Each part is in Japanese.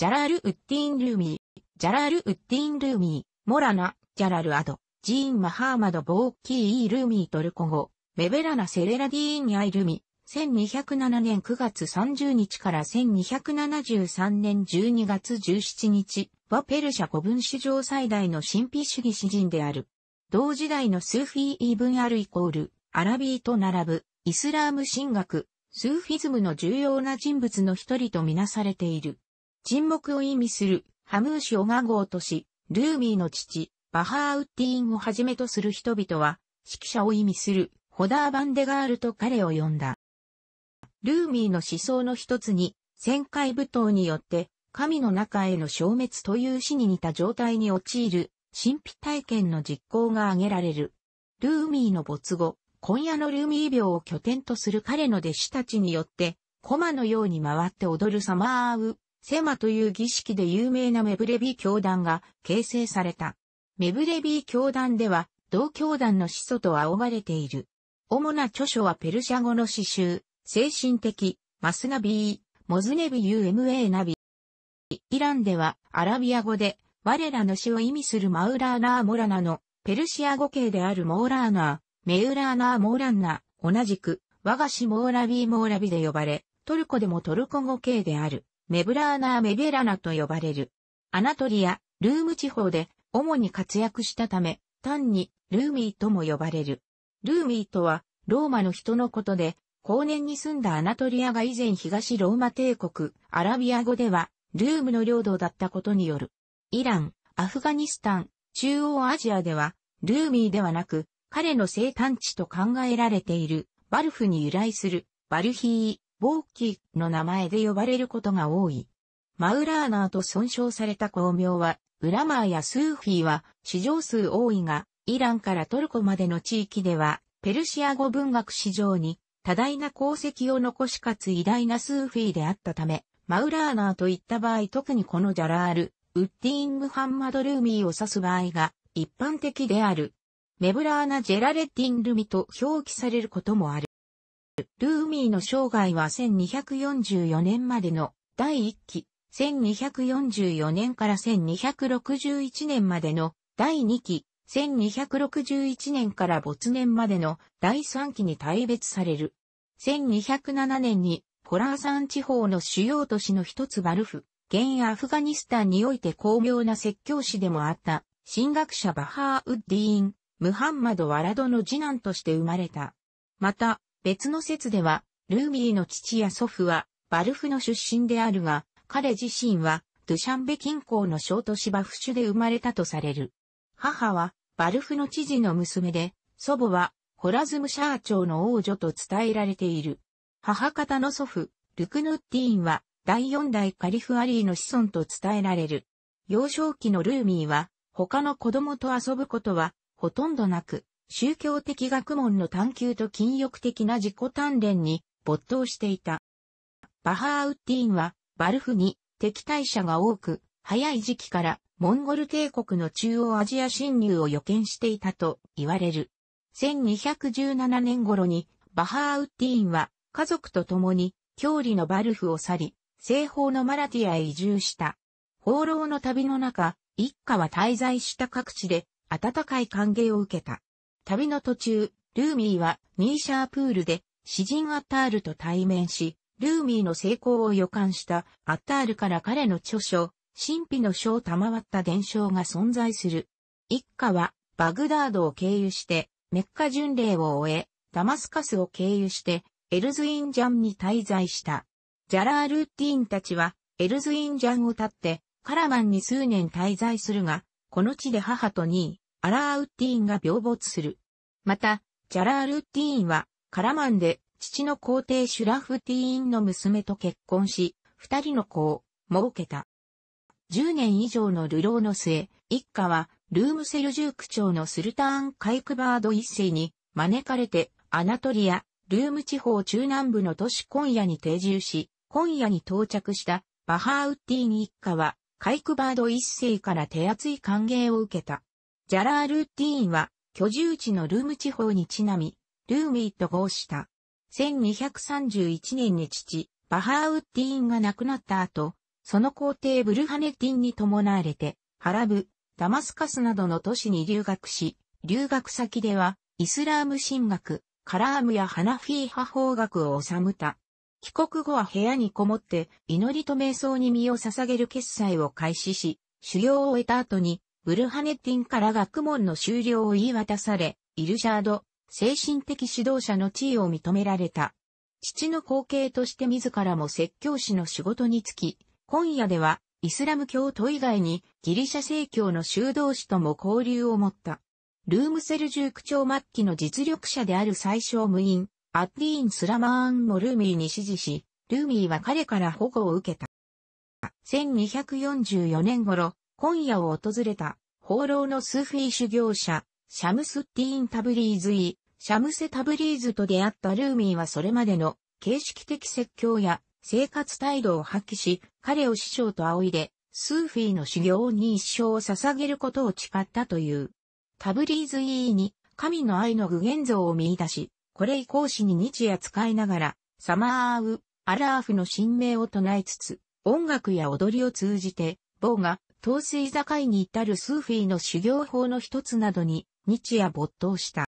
ジャラール・ウッディン・ルーミー、ジャラール・ウッディン・ルーミー、モラナ、ジャラル・アド、ジーン・マハーマド・ボーキー・ルーミー・トルコ語、ベベラナ・セレラディーン・アイルミ、1207年9月30日から1273年12月17日はペルシャ古文史上最大の神秘主義詩人である。同時代のスーフィー・イーブン・アルイコール、アラビーと並ぶ、イスラーム神学、スーフィズムの重要な人物の一人とみなされている。沈黙を意味するハムーシオガ号とし、ルーミーの父、バハーウッディーンをはじめとする人々は、指揮者を意味するホダーバンデガールと彼を呼んだ。ルーミーの思想の一つに、旋回舞踏によって、神の中への消滅という死に似た状態に陥る、神秘体験の実行が挙げられる。ルーミーの没後、今夜のルーミー病を拠点とする彼の弟子たちによって、コマのように回って踊るサマーウセマという儀式で有名なメブレビー教団が形成された。メブレビー教団では、同教団の始祖と仰がれている。主な著書はペルシャ語の詩集、精神的、マスナビー、モズネビ UMA ナビ。イランでは、アラビア語で、我らの詩を意味するマウラーナー・モラナの、ペルシア語系であるモーラーナー、メウラーナー・モーランナ、同じく、我が詩モーラビー・モーラビで呼ばれ、トルコでもトルコ語系である。メブラーナー・メベラナと呼ばれる。アナトリア、ルーム地方で主に活躍したため、単にルーミーとも呼ばれる。ルーミーとは、ローマの人のことで、後年に住んだアナトリアが以前東ローマ帝国、アラビア語では、ルームの領土だったことによる。イラン、アフガニスタン、中央アジアでは、ルーミーではなく、彼の生誕地と考えられている、バルフに由来する、バルヒー、ボーキの名前で呼ばれることが多い。マウラーナーと損傷された公名は、ウラマーやスーフィーは、史上数多いが、イランからトルコまでの地域では、ペルシア語文学史上に、多大な功績を残しかつ偉大なスーフィーであったため、マウラーナーといった場合特にこのジャラール、ウッディーン・ムハンマド・ルーミーを指す場合が一般的である。メブラーナ・ジェラレッディン・ルミと表記されることもある。ルーミーの生涯は1244年までの第1期、1244年から1261年までの第2期、1261年から没年までの第3期に大別される。1207年にコラーサン地方の主要都市の一つバルフ、現アフガニスタンにおいて巧妙な説教師でもあった、神学者バハーウッディーン、ムハンマド・ワラドの次男として生まれた。また、別の説では、ルーミーの父や祖父は、バルフの出身であるが、彼自身は、ドゥシャンベ近郊の小都市バフシュで生まれたとされる。母は、バルフの知事の娘で、祖母は、ホラズムシャー朝の王女と伝えられている。母方の祖父、ルクヌッティーンは、第四代カリフアリーの子孫と伝えられる。幼少期のルーミーは、他の子供と遊ぶことは、ほとんどなく、宗教的学問の探求と禁欲的な自己鍛錬に没頭していた。バハーウッディンは、バルフに敵対者が多く、早い時期からモンゴル帝国の中央アジア侵入を予見していたと言われる。1217年頃に、バハーウッディンは家族と共に、郷里のバルフを去り、西方のマラティアへ移住した。放浪の旅の中、一家は滞在した各地で暖かい歓迎を受けた。旅の途中、ルーミーはニーシャープールで詩人アッタールと対面し、ルーミーの成功を予感したアッタールから彼の著書、神秘の書を賜った伝承が存在する。一家はバグダードを経由してメッカ巡礼を終え、ダマスカスを経由してエルズインジャンに滞在した。ジャラールーティーンたちはエルズインジャンを立ってカラマンに数年滞在するが、この地で母とニー、アラーウッティーンが病没する。また、ジャラールティーンは、カラマンで、父の皇帝シュラフティーンの娘と結婚し、二人の子を、設けた。十年以上の流浪の末、一家は、ルームセルジューク町のスルターン・カイクバード一世に招かれて、アナトリア、ルーム地方中南部の都市今夜に定住し、今夜に到着したバハーウッティーン一家は、カイクバード一世から手厚い歓迎を受けた。ジャラールーティーンは、居住地のルーム地方にちなみ、ルーミーと合した。1231年に父、バハーウッディーンが亡くなった後、その皇帝ブルハネティンに伴われて、ハラブ、ダマスカスなどの都市に留学し、留学先では、イスラーム神学、カラームやハナフィー派法学を治むた。帰国後は部屋にこもって、祈りと瞑想に身を捧げる決裁を開始し、修行を終えた後に、ブルハネティンから学問の修了を言い渡され、イルシャード、精神的指導者の地位を認められた。父の後継として自らも説教師の仕事に就き、今夜ではイスラム教徒以外にギリシャ正教の修道士とも交流を持った。ルームセルジューク朝末期の実力者である最小無員、アッディーン・スラマーンもルーミーに支持し、ルーミーは彼から保護を受けた。1244年頃、今夜を訪れた、放浪のスーフィー修行者、シャムスッティーン・タブリーズイ、シャムセ・タブリーズと出会ったルーミーはそれまでの形式的説教や生活態度を発揮し、彼を師匠と仰いで、スーフィーの修行に一生を捧げることを誓ったという。タブリーズイーに神の愛の具現像を見出し、これ以降死に日夜使いながら、サマーウ、アラーフの神明を唱えつつ、音楽や踊りを通じて、某が統帥境に至るスーフィーの修行法の一つなどに日夜没頭した。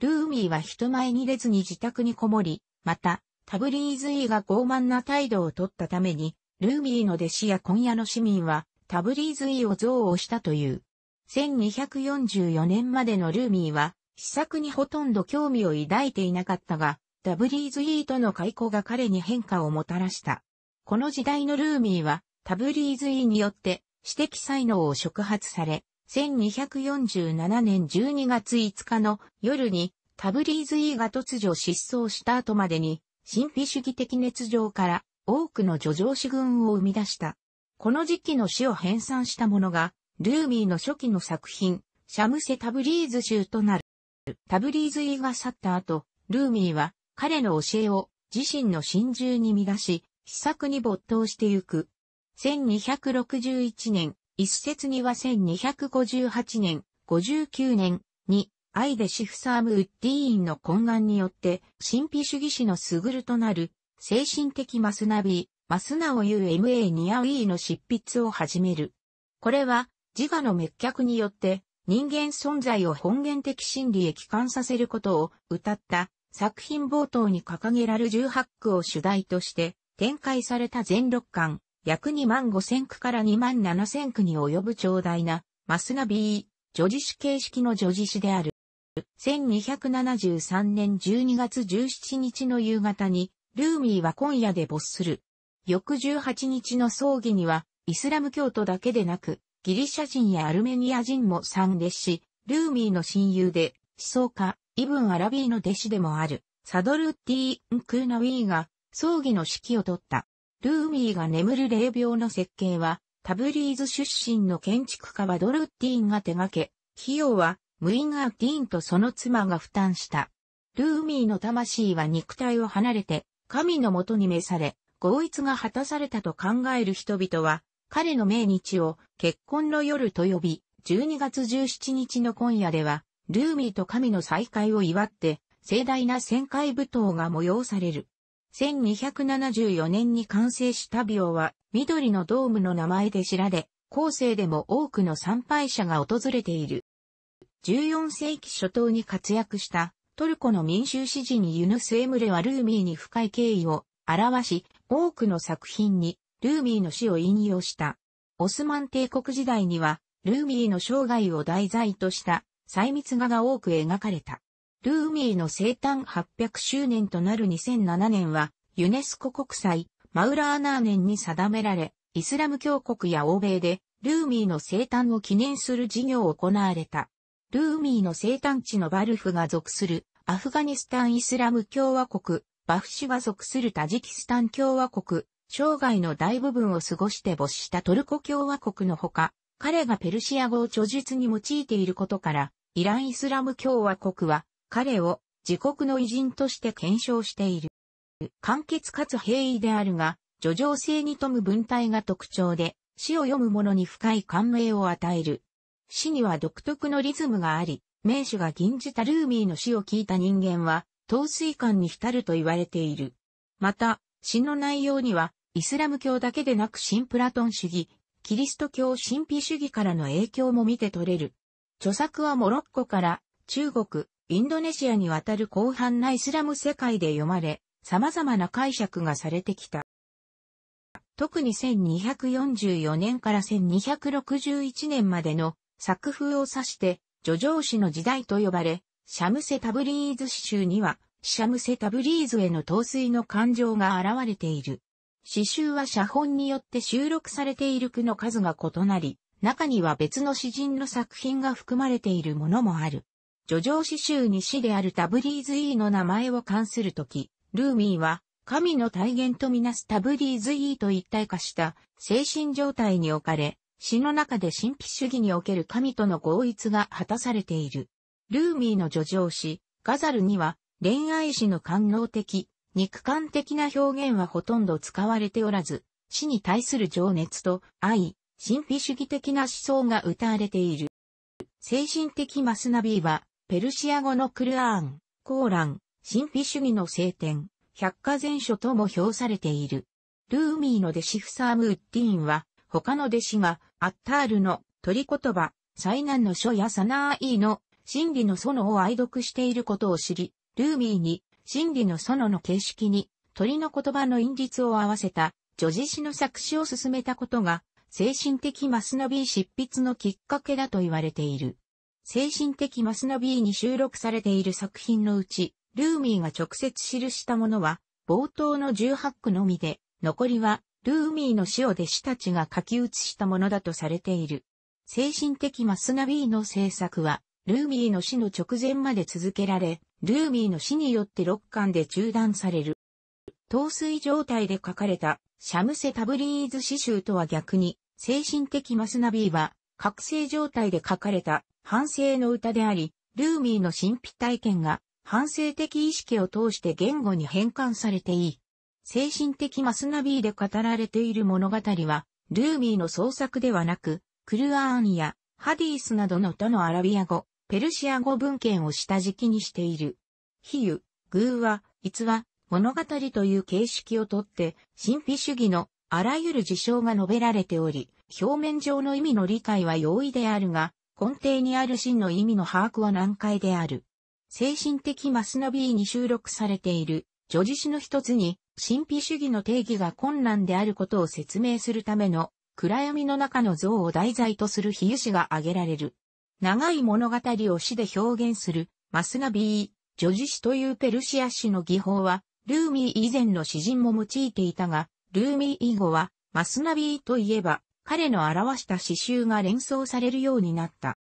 ルーミーは人前に出ずに自宅にこもり、また、タブリーズイーが傲慢な態度をとったために、ルーミーの弟子や今夜の市民は、タブリーズイーを憎悪したという。1244年までのルーミーは、施策にほとんど興味を抱いていなかったが、ダブリーズイーとの開口が彼に変化をもたらした。この時代のルーミーは、タブリーズイによって私的才能を触発され、1247年12月5日の夜にタブリーズイが突如失踪した後までに、神秘主義的熱情から多くの助上詩群を生み出した。この時期の詩を編纂したものが、ルーミーの初期の作品、シャムセ・タブリーズ集となる。タブリーズイが去った後、ルーミーは彼の教えを自身の心中に乱し、秘策に没頭してゆく1261年、一説には1258年、59年に、アイデ・シフサーム・ウッディーンの懇願によって、神秘主義史のぐるとなる、精神的マスナビ、マスナオ UMA ニアウィーの執筆を始める。これは、自我の滅却によって、人間存在を本源的真理へ帰還させることを歌った作品冒頭に掲げられる18句を主題として展開された全6巻約2万5千区から2万7千区に及ぶ長大な、マスナビー、女子史形式の女子である。1273年12月17日の夕方に、ルーミーは今夜で没する。翌18日の葬儀には、イスラム教徒だけでなく、ギリシャ人やアルメニア人も参列し、ルーミーの親友で、思想家、イブン・アラビーの弟子でもある、サドルッティーン・クーナウィーが、葬儀の指揮を取った。ルーミーが眠る霊廟の設計は、タブリーズ出身の建築家はドルッティーンが手掛け、費用はムイガー・ディーンとその妻が負担した。ルーミーの魂は肉体を離れて、神のもとに召され、合一が果たされたと考える人々は、彼の命日を結婚の夜と呼び、12月17日の今夜では、ルーミーと神の再会を祝って、盛大な旋回舞踏が催される。1274年に完成したビオは、緑のドームの名前で知られ、後世でも多くの参拝者が訪れている。14世紀初頭に活躍したトルコの民衆詩人ユヌス・エムレはルーミーに深い敬意を表し、多くの作品にルーミーの詩を引用した。オスマン帝国時代には、ルーミーの生涯を題材とした細密画が多く描かれた。ルーミーの生誕800周年となる2007年は、ユネスコ国際、マウラーナー年に定められ、イスラム教国や欧米で、ルーミーの生誕を記念する事業を行われた。ルーミーの生誕地のバルフが属する、アフガニスタンイスラム共和国、バフシが属するタジキスタン共和国、生涯の大部分を過ごして没したトルコ共和国のほか、彼がペルシア語を著述に用いていることから、イラン・イスラム共和国は彼を自国の偉人として検証している。簡潔かつ平易であるが、叙情性に富む文体が特徴で、詩を読む者に深い感銘を与える。詩には独特のリズムがあり、名手が吟じたルーミーの詩を聞いた人間は、陶水感に浸ると言われている。また、詩の内容には、イスラム教だけでなく新プラトン主義、キリスト教神秘主義からの影響も見て取れる。著作はモロッコから中国、インドネシアにわたる広範なイスラム世界で読まれ、様々な解釈がされてきた。特に1244年から1261年までの作風を指して、叙情詩の時代と呼ばれ、シャムセタブリーズ詩集には、シャムセタブリーズへの陶酔の感情が現れている。詩集は写本によって収録されている句の数が異なり、中には別の詩人の作品が含まれているものもある。叙情詩集に詩であるタブリーズ・イーの名前を冠するとき、ルーミーは、神の体現とみなすタブリーズ・イーと一体化した精神状態に置かれ、詩の中で神秘主義における神との合一が果たされている。ルーミーの叙情詩、ガザルには、恋愛詩の官能的、肉感的な表現はほとんど使われておらず、死に対する情熱と愛、神秘主義的な思想が歌われている。精神的マスナビーは、ペルシア語のクルアーン、コーラン、神秘主義の聖典、百科全書とも評されている。ルーミーの弟子フサーム・ウッディーンは、他の弟子が、アッタールの、鳥言葉、災難の書やサナーイの、真理の園を愛読していることを知り、ルーミーに、真理の園の形式に、鳥の言葉の因律を合わせた、女児詩の作詞を進めたことが、精神的マスノビー執筆のきっかけだと言われている。精神的マスナビーに収録されている作品のうち、ルーミーが直接記したものは、冒頭の18句のみで、残りは、ルーミーの死を弟子たちが書き写したものだとされている。精神的マスナビーの制作は、ルーミーの死の直前まで続けられ、ルーミーの死によって6巻で中断される。陶酔状態で書かれた、シャムセ・タブリーズ詩集とは逆に、精神的マスナビーは、覚醒状態で書かれた、反省の歌であり、ルーミーの神秘体験が反省的意識を通して言語に変換されていい。精神的マスナビーで語られている物語は、ルーミーの創作ではなく、クルアーンやハディースなどの他のアラビア語、ペルシア語文献を下敷きにしている。比喩、偶話、逸話、物語という形式をとって、神秘主義のあらゆる事象が述べられており、表面上の意味の理解は容易であるが、根底にある真の意味の把握は難解である。精神的マスナビーに収録されている、助事詞の一つに、神秘主義の定義が困難であることを説明するための、暗闇の中の像を題材とする比喩詞が挙げられる。長い物語を詩で表現する、マスナビー、助事詞というペルシア詩の技法は、ルーミー以前の詩人も用いていたが、ルーミー以後は、マスナビーといえば、彼の表した詩集が連想されるようになった。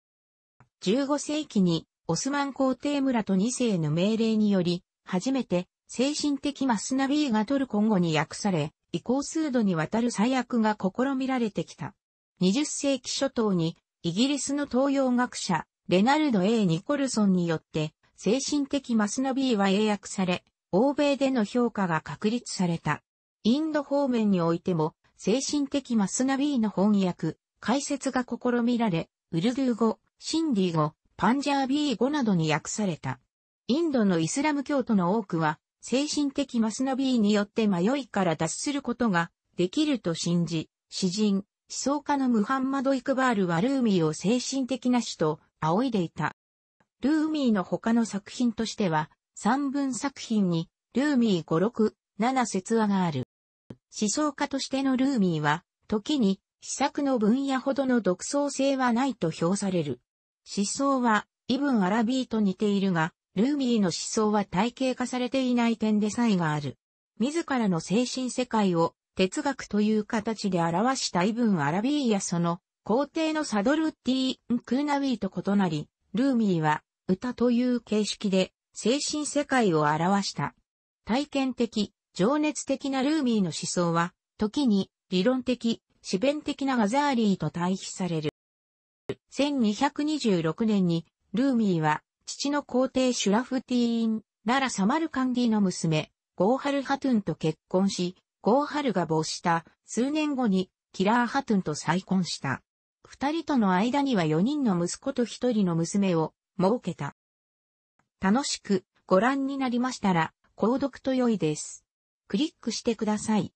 15世紀にオスマン皇帝村と2世の命令により、初めて精神的マスナビーがトルコ語に訳され、移行数度にわたる最悪が試みられてきた。20世紀初頭にイギリスの東洋学者レナルド・ A・ ニコルソンによって精神的マスナビーは英訳され、欧米での評価が確立された。インド方面においても精神的マスナビーの翻訳、解説が試みられ、ウルドゥー語、シンディ語、パンジャービー語などに訳された。インドのイスラム教徒の多くは、精神的マスナビーによって迷いから脱することができると信じ、詩人、思想家のムハンマド・イクバールはルーミーを精神的な死と仰いでいた。ルーミーの他の作品としては、三文作品に、ルーミー五六七説話がある。思想家としてのルーミーは、時に、思作の分野ほどの独創性はないと評される。思想は、イブン・アラビーと似ているが、ルーミーの思想は体系化されていない点で差異がある。自らの精神世界を哲学という形で表したイブン・アラビーやその皇帝のサドルッティーン・クーナウィーと異なり、ルーミーは歌という形式で精神世界を表した。体験的、情熱的なルーミーの思想は、時に理論的、思弁的なガザーリーと対比される。1226年に、ルーミーは、父の皇帝シュラフティーン、ララ・サマルカンディの娘、ゴーハル・ハトゥンと結婚し、ゴーハルが没した数年後にキラー・ハトゥンと再婚した。二人との間には四人の息子と一人の娘を設けた。楽しくご覧になりましたら、購読と良いです。クリックしてください。